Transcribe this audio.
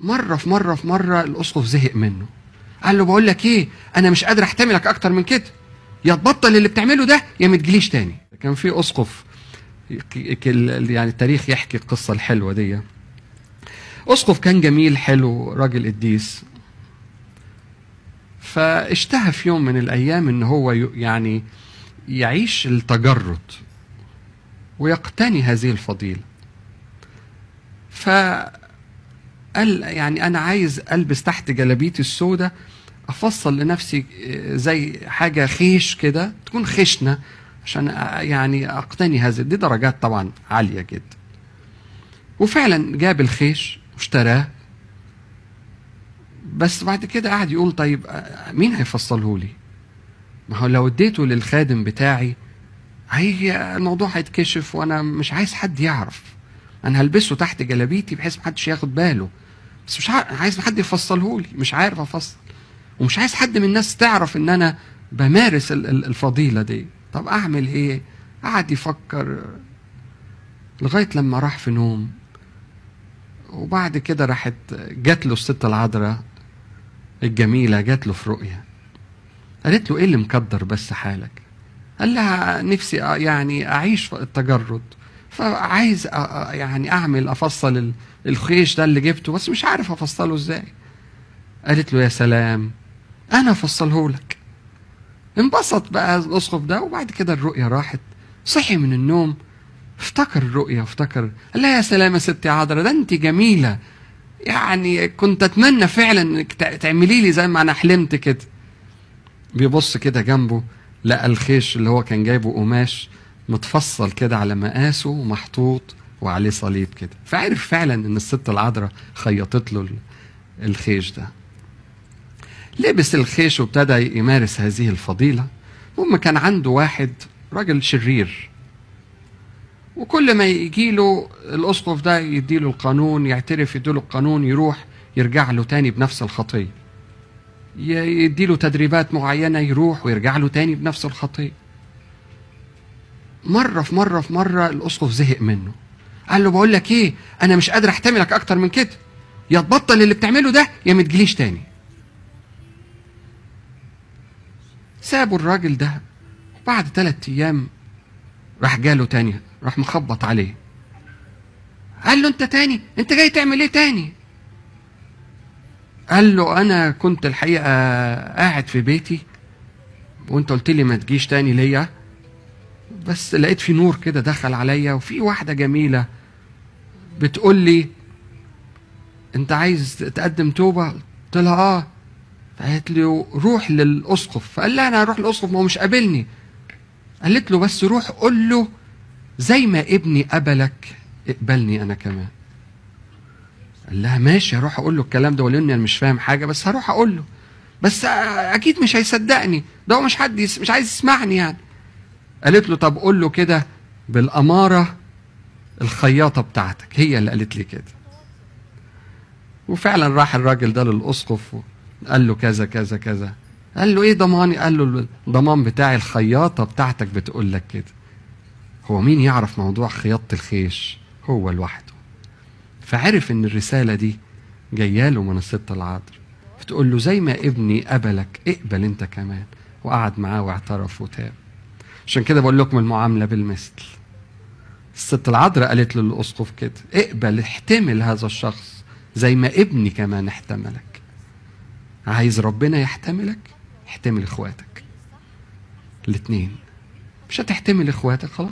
مرة في مرة في مرة الأسقف زهق منه قال له بقول لك إيه أنا مش قادر أحتملك أكتر من كده يا تبطل اللي بتعمله ده يا ما تجليش تاني كان في أسقف يعني التاريخ يحكي القصة الحلوة دي أسقف كان جميل حلو راجل قديس فاشتهى في يوم من الأيام إن هو يعني يعيش التجرد ويقتني هذه الفضيلة ف قال يعني انا عايز البس تحت جلابيتي السوداء افصل لنفسي آه، زي حاجه خيش كده تكون خشنه عشان آه، يعني اقتني هذا دي درجات طبعا عاليه جدا وفعلا جاب الخيش واشتراه بس بعد كده قعد يقول طيب آه، مين هيفصله لي ما هو لو اديته للخادم بتاعي هي الموضوع هيتكشف وانا مش عايز حد يعرف انا هلبسه تحت جلابيتي بحيث محدش ياخد باله بس مش عايز حد يفصله لي مش عارف افصل ومش عايز حد من الناس تعرف ان انا بمارس الفضيله دي طب اعمل ايه قعد يفكر لغايه لما راح في نوم وبعد كده راحت جات له الست العذراء الجميله جات له في رؤيه قالت له ايه اللي مكدر بس حالك قال لها نفسي يعني اعيش في التجرد فعايز يعني اعمل افصل الخيش ده اللي جبته بس مش عارف افصله ازاي قالت له يا سلام انا افصله لك انبسط بقى الاسقف ده وبعد كده الرؤيه راحت صحي من النوم افتكر الرؤيه افتكر قال لها يا سلام يا ستي عذرا ده انت جميله يعني كنت اتمنى فعلا انك تعملي لي زي ما انا حلمت كده بيبص كده جنبه لقى الخيش اللي هو كان جايبه قماش متفصل كده على مقاسه ومحطوط وعليه صليب كده فعرف فعلا ان الست العذراء خيطت له الخيش ده لبس الخيش وابتدى يمارس هذه الفضيله وما كان عنده واحد راجل شرير وكل ما يجي له الاسقف ده يدي له القانون يعترف يدي له القانون يروح يرجع له تاني بنفس الخطيه يدي له تدريبات معينه يروح ويرجع له تاني بنفس الخطيه مره في مره في مره الاسقف زهق منه قال له بقول لك ايه انا مش قادر احتملك اكتر من كده يا تبطل اللي بتعمله ده يا ما تجيليش تاني سابوا الراجل ده بعد ثلاث ايام راح جاله تاني راح مخبط عليه قال له انت تاني انت جاي تعمل ايه تاني قال له انا كنت الحقيقه قاعد في بيتي وانت قلت لي ما تجيش تاني ليا بس لقيت في نور كده دخل عليا وفي واحده جميله بتقول لي انت عايز تقدم توبه قلت لها اه قالت لي روح للاسقف فقال لها انا هروح للاسقف ما هو مش قابلني قالت له بس روح قول له زي ما ابني قبلك اقبلني انا كمان قال لها ماشي هروح اقول له الكلام ده ولاني انا مش فاهم حاجه بس هروح اقول له بس اكيد مش هيصدقني ده هو مش حد مش عايز يسمعني يعني قالت له طب قول له كده بالأمارة الخياطة بتاعتك هي اللي قالت لي كده وفعلا راح الراجل ده للأسقف قال له كذا كذا كذا قال له ايه ضماني قال له الضمان بتاعي الخياطة بتاعتك بتقول لك كده هو مين يعرف موضوع خياطة الخيش هو لوحده فعرف ان الرسالة دي جايه له من الست العذراء بتقول له زي ما ابني قبلك اقبل انت كمان وقعد معاه واعترف وتاب عشان كده بقول لكم المعامله بالمثل الست العذراء قالت للاسقف كده اقبل احتمل هذا الشخص زي ما ابني كمان احتملك عايز ربنا يحتملك احتمل اخواتك الاثنين مش هتحتمل اخواتك خلاص